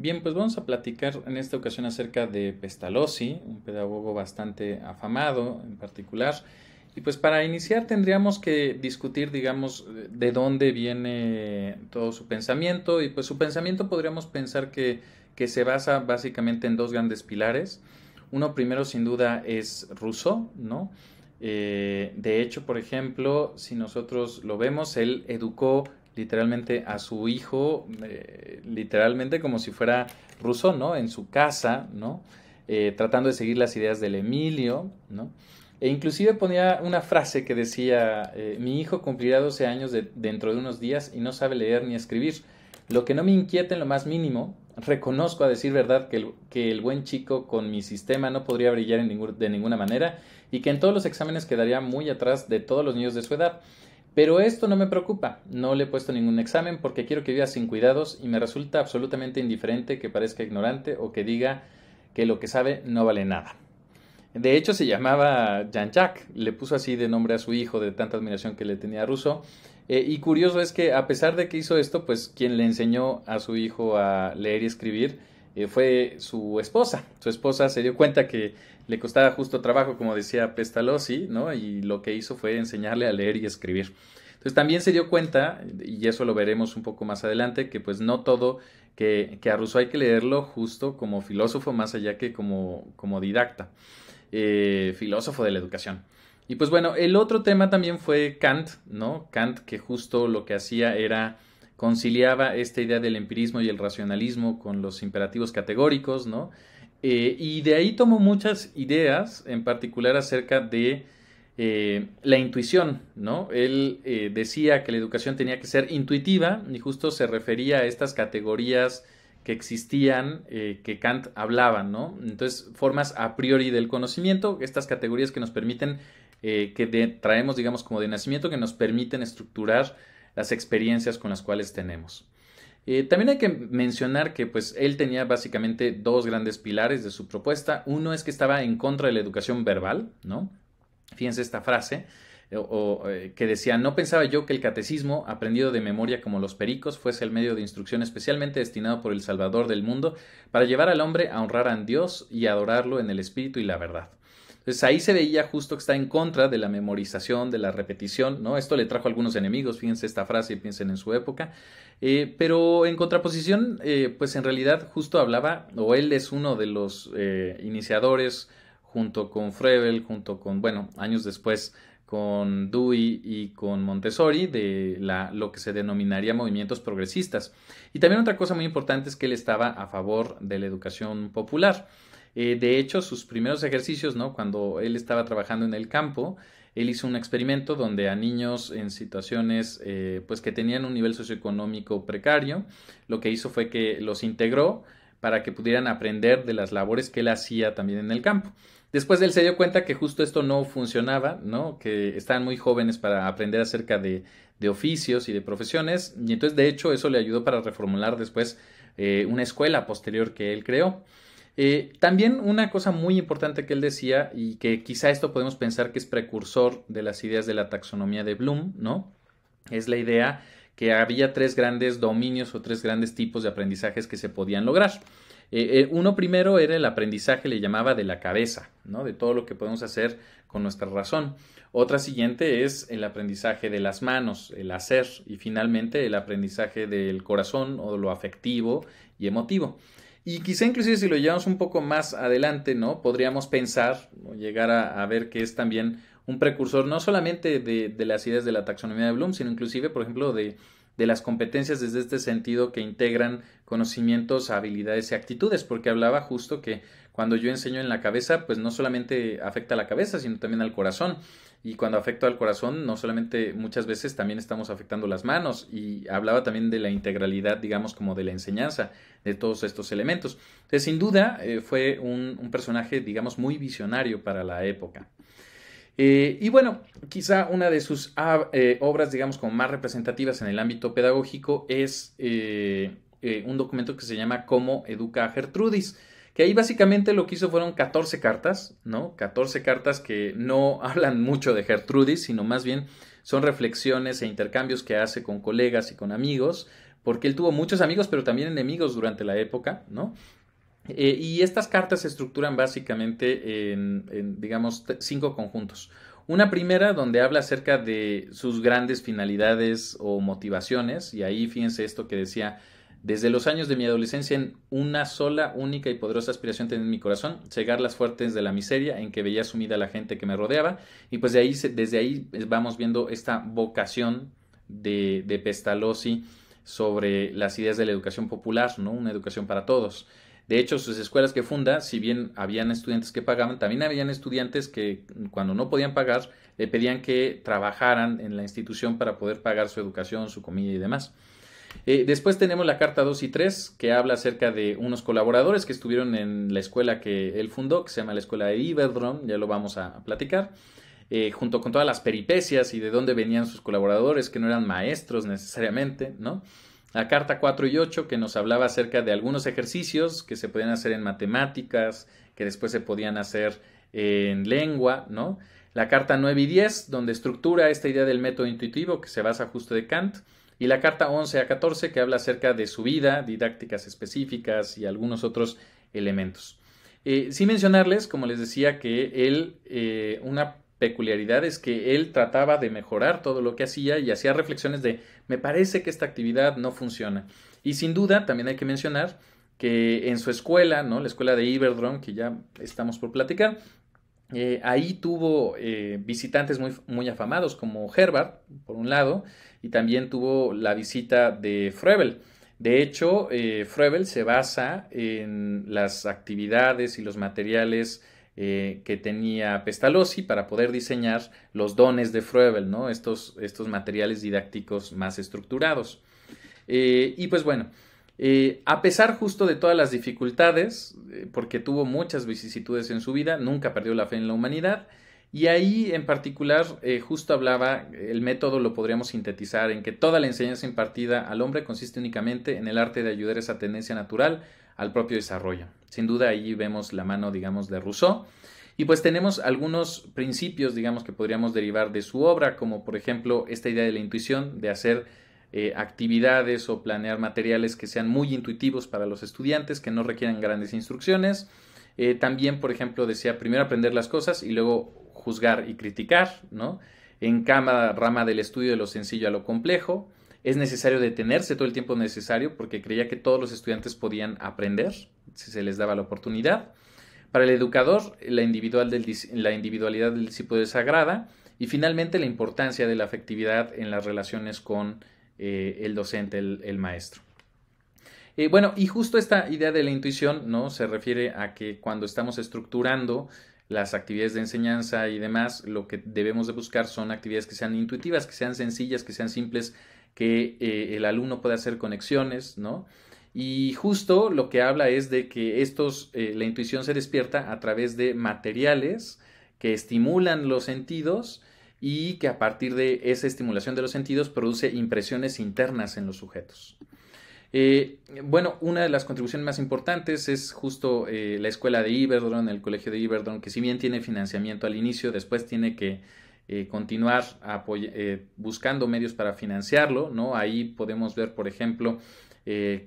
Bien, pues vamos a platicar en esta ocasión acerca de Pestalozzi, un pedagogo bastante afamado en particular. Y pues para iniciar tendríamos que discutir, digamos, de dónde viene todo su pensamiento. Y pues su pensamiento podríamos pensar que, se basa básicamente en dos grandes pilares. Uno primero sin duda es ruso. ¿no? Eh, de hecho, por ejemplo, si nosotros lo vemos, él educó literalmente a su hijo, eh, literalmente como si fuera ruso, ¿no? En su casa, ¿no? Eh, tratando de seguir las ideas del Emilio, ¿no? E inclusive ponía una frase que decía, eh, mi hijo cumplirá 12 años dentro de unos días y no sabe leer ni escribir. Lo que no me inquieta en lo más mínimo, reconozco a decir verdad que el, que el buen chico con mi sistema no podría brillar de ninguna manera y que en todos los exámenes quedaría muy atrás de todos los niños de su edad. Pero esto no me preocupa, no le he puesto ningún examen porque quiero que viva sin cuidados y me resulta absolutamente indiferente que parezca ignorante o que diga que lo que sabe no vale nada. De hecho, se llamaba Jean-Jacques, le puso así de nombre a su hijo de tanta admiración que le tenía ruso. Eh, y curioso es que, a pesar de que hizo esto, pues quien le enseñó a su hijo a leer y escribir eh, fue su esposa. Su esposa se dio cuenta que le costaba justo trabajo, como decía Pestalozzi, ¿no? Y lo que hizo fue enseñarle a leer y escribir. Entonces también se dio cuenta, y eso lo veremos un poco más adelante, que pues no todo, que, a Rousseau hay que leerlo justo como filósofo, más allá que como, como didacta, eh, filósofo de la educación. Y pues bueno, el otro tema también fue Kant, ¿no? Kant que justo lo que hacía era conciliaba esta idea del empirismo y el racionalismo con los imperativos categóricos, ¿no? Eh, y de ahí tomó muchas ideas, en particular acerca de eh, la intuición, ¿no? Él eh, decía que la educación tenía que ser intuitiva y justo se refería a estas categorías que existían, que Kant hablaba, ¿no? Entonces, formas a priori del conocimiento, estas categorías que nos permiten, que traemos, digamos, como de nacimiento, que nos permiten estructurar las experiencias con las cuales tenemos. Eh, también hay que mencionar que pues él tenía básicamente dos grandes pilares de su propuesta. Uno es que estaba en contra de la educación verbal, ¿no? Fíjense esta frase eh, eh, que decía, no pensaba yo que el catecismo, aprendido de memoria como los pericos, fuese el medio de instrucción especialmente destinado por el Salvador del mundo para llevar al hombre a honrar a Dios y adorarlo en el espíritu y la verdad. Entonces ahí se veía justo que está en contra de la memorización, de la repetición, ¿no? Esto le trajo algunos enemigos, fíjense esta frase y piensen en su época. Eh, pero en contraposición, eh, pues en realidad justo hablaba, o él es uno de los eh, iniciadores, junto con Frebel, junto con, bueno, años después con Dewey y con Montessori de lo que se denominaría movimientos progresistas. Y también otra cosa muy importante es que él estaba a favor de la educación popular. Eh, de hecho, sus primeros ejercicios, ¿no? Cuando él estaba trabajando en el campo, él hizo un experimento donde a niños en situaciones eh, pues que tenían un nivel socioeconómico precario, lo que hizo fue que los integró para que pudieran aprender de las labores que él hacía también en el campo. Después él se dio cuenta que justo esto no funcionaba, Que estaban muy jóvenes para aprender acerca de, oficios y de profesiones. Y entonces, de hecho, eso le ayudó para reformular después eh, una escuela posterior que él creó. Eh, también una cosa muy importante que él decía, y que quizá esto podemos pensar que es precursor de las ideas de la taxonomía de Bloom, ¿no? Es la idea que había tres grandes dominios o tres grandes tipos de aprendizajes que se podían lograr. Eh, eh, uno primero era el aprendizaje, le llamaba de la cabeza, ¿no? De todo lo que podemos hacer con nuestra razón. Otra siguiente es el aprendizaje de las manos, el hacer, y finalmente el aprendizaje del corazón o lo afectivo y emotivo. Y quizá inclusive si lo llevamos un poco más adelante, ¿no? Podríamos pensar o llegar a, ver que es también un precursor no solamente de, las ideas de la taxonomía de Bloom, sino inclusive, por ejemplo, de, las competencias desde este sentido que integran conocimientos, habilidades y actitudes, porque hablaba justo que cuando yo enseño en la cabeza, pues no solamente afecta a la cabeza, sino también al corazón. Y cuando afecta al corazón, no solamente muchas veces también estamos afectando las manos. Y hablaba también de la integralidad, digamos, como de la enseñanza, de todos estos elementos. Entonces, sin duda, eh, fue un, personaje, digamos, muy visionario para la época. Eh, y bueno, quizá una de sus eh, obras, digamos, como más representativas en el ámbito pedagógico es un documento que se llama Cómo educa a Gertrudis que ahí básicamente lo que hizo fueron 14 cartas, ¿no? 14 cartas que no hablan mucho de Gertrudis, sino más bien son reflexiones e intercambios que hace con colegas y con amigos, porque él tuvo muchos amigos, pero también enemigos durante la época, ¿no? Eh, y estas cartas se estructuran básicamente en, en, digamos, cinco conjuntos. Una primera donde habla acerca de sus grandes finalidades o motivaciones, y ahí fíjense esto que decía desde los años de mi adolescencia, en una sola, única y poderosa aspiración tenía en mi corazón, cegar las fuertes de la miseria en que veía sumida la gente que me rodeaba. Y pues de ahí, desde ahí pues, vamos viendo esta vocación de, de Pestalozzi sobre las ideas de la educación popular, ¿no? Una educación para todos. De hecho, sus escuelas que funda, si bien habían estudiantes que pagaban, también habían estudiantes que cuando no podían pagar, le pedían que trabajaran en la institución para poder pagar su educación, su comida y demás. Eh, después tenemos la carta 2 y 3, que habla acerca de unos colaboradores que estuvieron en la escuela que él fundó, que se llama la escuela de Iberdrom, ya lo vamos a platicar. Eh, junto con todas las peripecias y de dónde venían sus colaboradores, que no eran maestros necesariamente, ¿no? La carta 4 y 8 que nos hablaba acerca de algunos ejercicios que se podían hacer en matemáticas, que después se podían hacer en lengua, ¿no? La carta 9 y 10, donde estructura esta idea del método intuitivo que se basa justo de Kant y la carta 11 a 14 que habla acerca de su vida, didácticas específicas y algunos otros elementos. Eh, sin mencionarles, como les decía, que él, eh, una peculiaridad es que él trataba de mejorar todo lo que hacía y hacía reflexiones de me parece que esta actividad no funciona. Y sin duda, también hay que mencionar que en su escuela, ¿no? la escuela de Iverdron que ya estamos por platicar, eh, ahí tuvo visitantes muy, muy afamados como Herbert, por un lado, y también tuvo la visita de Froebel. De hecho, eh, se basa en las actividades y los materiales eh, que tenía Pestalozzi para poder diseñar los dones de Froebel, ¿no? estos, estos materiales didácticos más estructurados. Eh, y pues bueno, eh, a pesar justo de todas las dificultades, porque tuvo muchas vicisitudes en su vida, nunca perdió la fe en la humanidad y ahí en particular, eh, justo hablaba, el método lo podríamos sintetizar en que toda la enseñanza impartida al hombre consiste únicamente en el arte de ayudar esa tendencia natural al propio desarrollo. Sin duda ahí vemos la mano, digamos, de Rousseau. Y pues tenemos algunos principios, digamos, que podríamos derivar de su obra, como por ejemplo esta idea de la intuición, de hacer eh, actividades o planear materiales que sean muy intuitivos para los estudiantes, que no requieran grandes instrucciones. Eh, también, por ejemplo, decía primero aprender las cosas y luego juzgar y criticar, ¿no? En cada rama del estudio de lo sencillo a lo complejo. Es necesario detenerse todo el tiempo necesario porque creía que todos los estudiantes podían aprender si se les daba la oportunidad. Para el educador, la, individual del, la individualidad del discípulo es sagrada. Y finalmente, la importancia de la afectividad en las relaciones con eh, el docente, el, maestro. Eh, bueno, y justo esta idea de la intuición, ¿no? Se refiere a que cuando estamos estructurando las actividades de enseñanza y demás, lo que debemos de buscar son actividades que sean intuitivas, que sean sencillas, que sean simples, que eh, el alumno pueda hacer conexiones, ¿no? Y justo lo que habla es de que estos, eh, la intuición se despierta a través de materiales que estimulan los sentidos y que a partir de esa estimulación de los sentidos produce impresiones internas en los sujetos. Eh, bueno, una de las contribuciones más importantes es justo eh, la escuela de Iberdron, el colegio de Iverdon, que si bien tiene financiamiento al inicio, después tiene que eh, continuar buscando medios para financiarlo, ¿no? Ahí podemos ver, por ejemplo,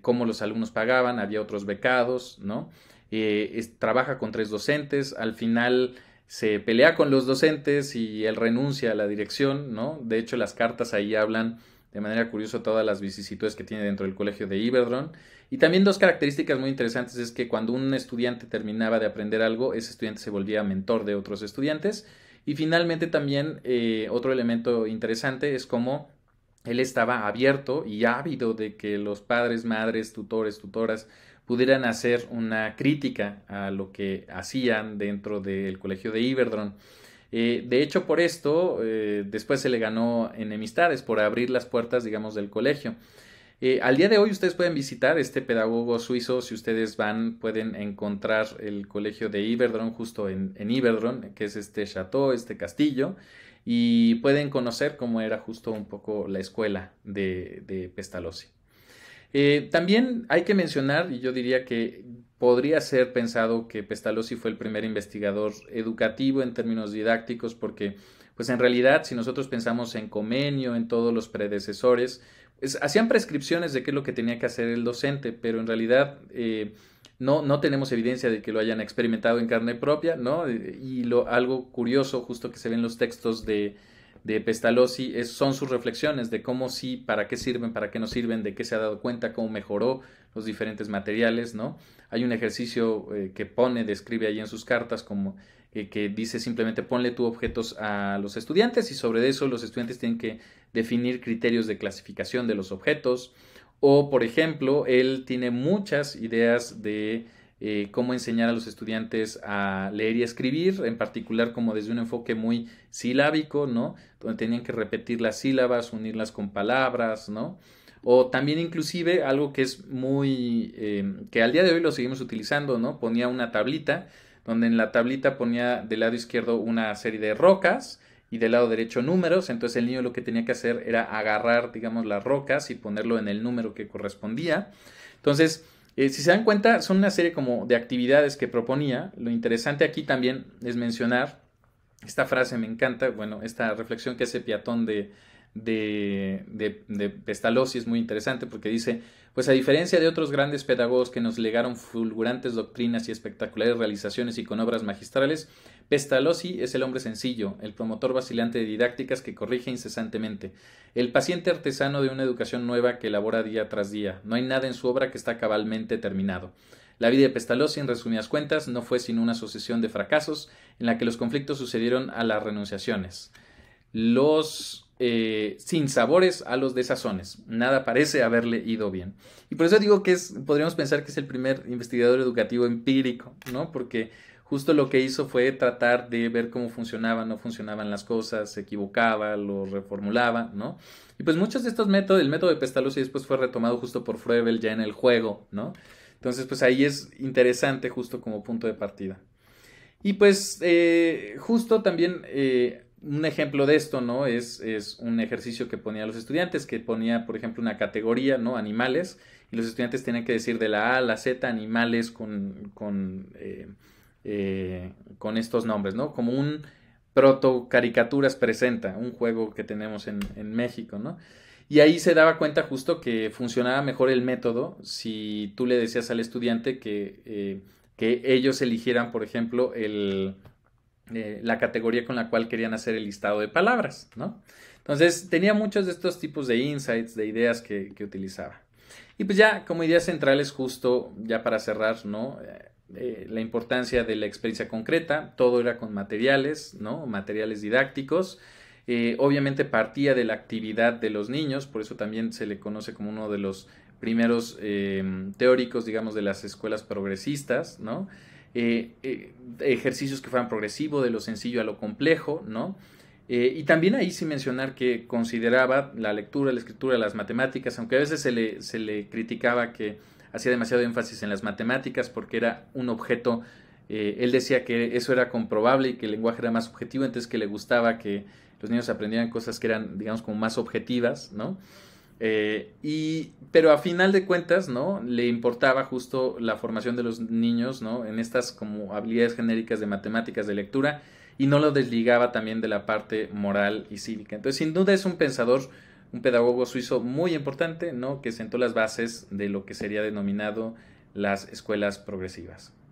cómo los alumnos pagaban, había otros becados, ¿no? trabaja con tres docentes, al final se pelea con los docentes y él renuncia a la dirección, ¿no? De hecho, las cartas ahí hablan de manera curiosa todas las vicisitudes que tiene dentro del colegio de Iberdron. Y también dos características muy interesantes es que cuando un estudiante terminaba de aprender algo, ese estudiante se volvía mentor de otros estudiantes. Y finalmente también eh, otro elemento interesante es cómo él estaba abierto y ávido de que los padres, madres, tutores, tutoras pudieran hacer una crítica a lo que hacían dentro del colegio de Iberdron. Eh, de hecho, por esto, eh, después se le ganó enemistades por abrir las puertas, digamos, del colegio. Eh, al día de hoy ustedes pueden visitar este pedagogo suizo, si ustedes van pueden encontrar el colegio de Iberdron justo en, en que es este chateau, este castillo, y pueden conocer cómo era justo un poco la escuela de, Pestalozzi. también hay que mencionar, y yo diría que podría ser pensado que Pestalozzi fue el primer investigador educativo en términos didácticos porque pues en realidad si nosotros pensamos en Comenio, en todos los predecesores, pues, hacían prescripciones de qué es lo que tenía que hacer el docente, pero en realidad eh, no, no tenemos evidencia de que lo hayan experimentado en carne propia, ¿no? Y lo, algo curioso justo que se ven en los textos de, de Pestalozzi son sus reflexiones de cómo sí, para qué sirven, para qué no sirven, de qué se ha dado cuenta, cómo mejoró los diferentes materiales, ¿no? Hay un ejercicio eh, que pone, describe ahí en sus cartas como eh, que dice simplemente ponle tú objetos a los estudiantes y sobre eso los estudiantes tienen que definir criterios de clasificación de los objetos o, por ejemplo, él tiene muchas ideas de eh, cómo enseñar a los estudiantes a leer y escribir, en particular como desde un enfoque muy silábico, ¿no? Donde tenían que repetir las sílabas, unirlas con palabras, ¿no? O también inclusive algo que es muy, eh, que al día de hoy lo seguimos utilizando, ¿no? Ponía una tablita, donde en la tablita ponía del lado izquierdo una serie de rocas, y del lado derecho números, entonces el niño lo que tenía que hacer era agarrar, digamos, las rocas y ponerlo en el número que correspondía. Entonces, eh, si se dan cuenta, son una serie como de actividades que proponía. Lo interesante aquí también es mencionar esta frase, me encanta, bueno, esta reflexión que hace Piatón de de, de, Pestalozzi es muy interesante porque dice, pues a diferencia de otros grandes pedagogos que nos legaron fulgurantes doctrinas y espectaculares realizaciones y con obras magistrales, Pestalozzi es el hombre sencillo, el promotor vacilante de didácticas que corrige incesantemente, el paciente artesano de una educación nueva que elabora día tras día. No hay nada en su obra que está cabalmente terminado. La vida de Pestalozzi, en resumidas cuentas, no fue sino una sucesión de fracasos en la que los conflictos sucedieron a las renunciaciones. Los eh, sin sabores a los desazones. Nada parece haberle ido bien. Y por eso digo que es, podríamos pensar que es el primer investigador educativo empírico, ¿no? Porque justo lo que hizo fue tratar de ver cómo funcionaban, no funcionaban las cosas, se equivocaba, lo reformulaba, ¿no? Y pues muchos de estos métodos, el método de Pestalozzi después fue retomado justo por Froebel ya en el juego, ¿no? Entonces, pues ahí es interesante justo como punto de partida. Y pues eh, justo también eh, un ejemplo de esto, ¿no? Es, es un ejercicio que ponía los estudiantes, que ponía, por ejemplo, una categoría, ¿no? Animales, y los estudiantes tenían que decir de la A a la Z animales con, con, eh, eh, con estos nombres, ¿no? Como un proto caricaturas presenta, un juego que tenemos en, México, ¿no? Y ahí se daba cuenta justo que funcionaba mejor el método si tú le decías al estudiante que, eh, que ellos eligieran, por ejemplo, el eh, la categoría con la cual querían hacer el listado de palabras, ¿no? Entonces tenía muchos de estos tipos de insights, de ideas que, utilizaba. Y pues ya como idea central, es justo, ya para cerrar, ¿no? Eh, eh, la importancia de la experiencia concreta, todo era con materiales, ¿no? Materiales didácticos. obviamente partía de la actividad de los niños, por eso también se le conoce como uno de los primeros teóricos, digamos, de las escuelas progresistas, ¿no? Eh, eh, ejercicios que fueran progresivos, de lo sencillo a lo complejo, ¿no? Eh, y también ahí sí mencionar que consideraba la lectura, la escritura, las matemáticas, aunque a veces se le, se le criticaba que hacía demasiado énfasis en las matemáticas porque era un objeto, él decía que eso era comprobable y que el lenguaje era más objetivo, entonces que le gustaba que los niños aprendieran cosas que eran, digamos, como más objetivas, ¿no? Eh, y, pero a final de cuentas, ¿no? Le importaba justo la formación de los niños, ¿no? En estas como habilidades genéricas de matemáticas, de lectura, y no lo desligaba también de la parte moral y cívica. Entonces, sin duda es un pensador, un pedagogo suizo muy importante, ¿no? Que sentó las bases de lo que sería denominado las escuelas progresivas.